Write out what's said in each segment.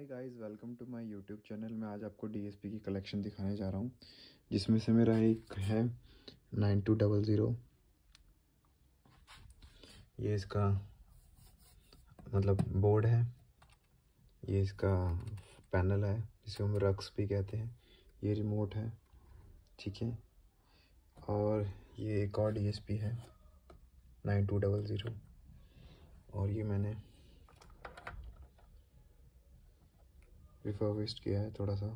hi guys welcome to my YouTube channel मैं आज आपको डीएसपी की कलेक्शन दिखाने जा रहा हूँ जिसमें से मेरा एक है नाइन टू डबल ज़ीरो ये इसका मतलब बोर्ड है ये इसका पैनल है जिसे हम रक्स भी कहते हैं ये रिमोट है ठीक है और ये एक और डी है नाइन टू डबल ज़ीरो और ये मैंने रिफर्विस्ट किया है थोड़ा सा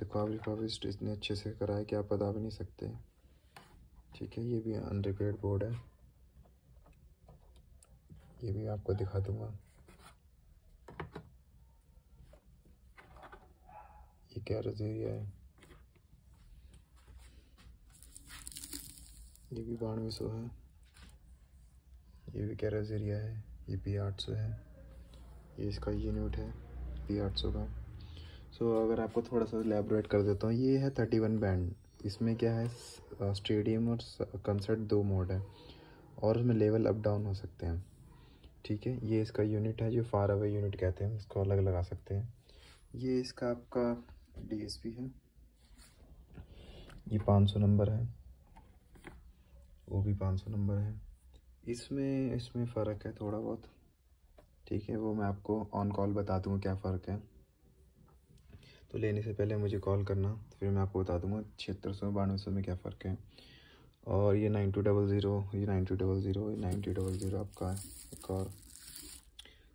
देखो आप रिफर्विस्ट इतने अच्छे से करा है कि आप बता भी नहीं सकते ठीक है ये भी अनरिपेयर बोर्ड है ये भी आपको दिखा दूंगा ये क्या एरिया है ये भी बानवे सौ है ये भी क्या एरिया है ये भी आठ सौ है ये इसका यूनिट है पी आठ सौ का सो so, अगर आपको थोड़ा सा एलेबोरेट कर देता हूँ ये है थर्टी वन बैंड इसमें क्या है स्टेडियम और कंसर्ट दो मोड है और उसमें लेवल अप डाउन हो सकते हैं ठीक है ये इसका यूनिट है जो फार अवे यूनिट कहते हैं इसको अलग लगा सकते हैं ये इसका आपका डी है ये सौ नंबर है वो भी सौ नंबर है इसमें इसमें फ़र्क है थोड़ा बहुत ठीक है वो मैं आपको ऑन कॉल बता दूँगा क्या फ़र्क है तो लेने से पहले मुझे कॉल करना तो फिर मैं आपको बता दूँगा छिहत्तर सौ बानवे सौ में क्या फ़र्क है और ये नाइन टू डबल ज़ीरो ये नाइन टू डबल ज़ीरो ये नाइन टू डबल ज़ीरो आपका एक और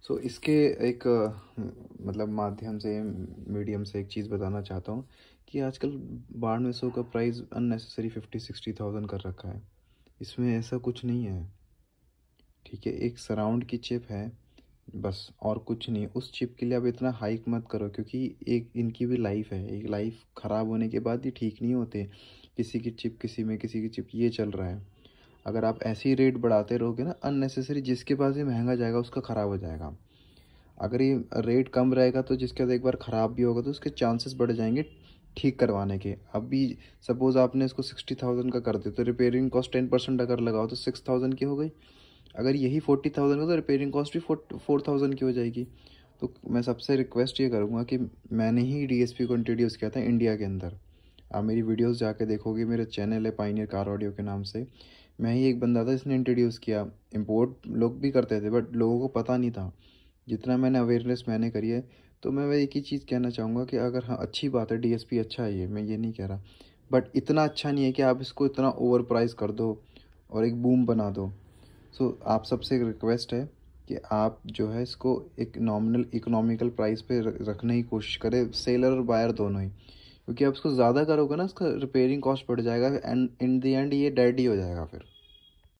सो इसके एक मतलब माध्यम से मीडियम से एक चीज़ बताना चाहता हूँ कि आजकल बानवे सौ का price unnecessary fifty sixty thousand कर रखा है इसमें ऐसा कुछ नहीं है ठीक है एक सराउंड की चिप है बस और कुछ नहीं उस चिप के लिए आप इतना हाइक मत करो क्योंकि एक इनकी भी लाइफ है एक लाइफ ख़राब होने के बाद ये ठीक नहीं होते किसी की चिप किसी में किसी की चिप ये चल रहा है अगर आप ऐसी रेट बढ़ाते रहोगे ना अननेसेसरी जिसके पास ये महंगा जाएगा उसका ख़राब हो जाएगा अगर ये रेट कम रहेगा तो जिसके बाद एक बार ख़राब भी होगा तो उसके चांसेस बढ़ जाएंगे ठीक करवाने के अभी सपोज़ आपने इसको सिक्सटी थाउजेंड का कर दिया तो रिपेयरिंग कॉस्ट टेन परसेंट अगर लगाओ तो सिक्स थाउजेंड की हो गई अगर यही फोर्टी थाउजेंड का तो रिपेयरिंग कॉस्ट भी फोर थाउजेंड की हो जाएगी तो मैं सबसे रिक्वेस्ट ये करूँगा कि मैंने ही डी एस पी को इंट्रोड्यूस किया था इंडिया के अंदर आप मेरी वीडियोज़ जाके देखोगे मेरा चैनल है पाइनियर कार ऑडियो के नाम से मैं ही एक बंदा था इसने इंट्रोड्यूस किया इम्पोर्ट लोग भी करते थे बट लोगों को पता नहीं था जितना मैंने अवेयरनेस मैंने करी है तो मैं एक ही चीज़ कहना चाहूँगा कि अगर हाँ अच्छी बात है डीएसपी अच्छा है ये मैं ये नहीं कह रहा बट इतना अच्छा नहीं है कि आप इसको इतना ओवर प्राइस कर दो और एक बूम बना दो सो so, आप सबसे एक रिक्वेस्ट है कि आप जो है इसको एक नॉमिनल इकोनॉमिकल प्राइस पे रखने की कोशिश करें सेलर और बायर दोनों ही क्योंकि आप इसको ज़्यादा करोगे ना इसका रिपेयरिंग कॉस्ट बढ़ जाएगा एंड इन द एंड ये डेड ही हो जाएगा फिर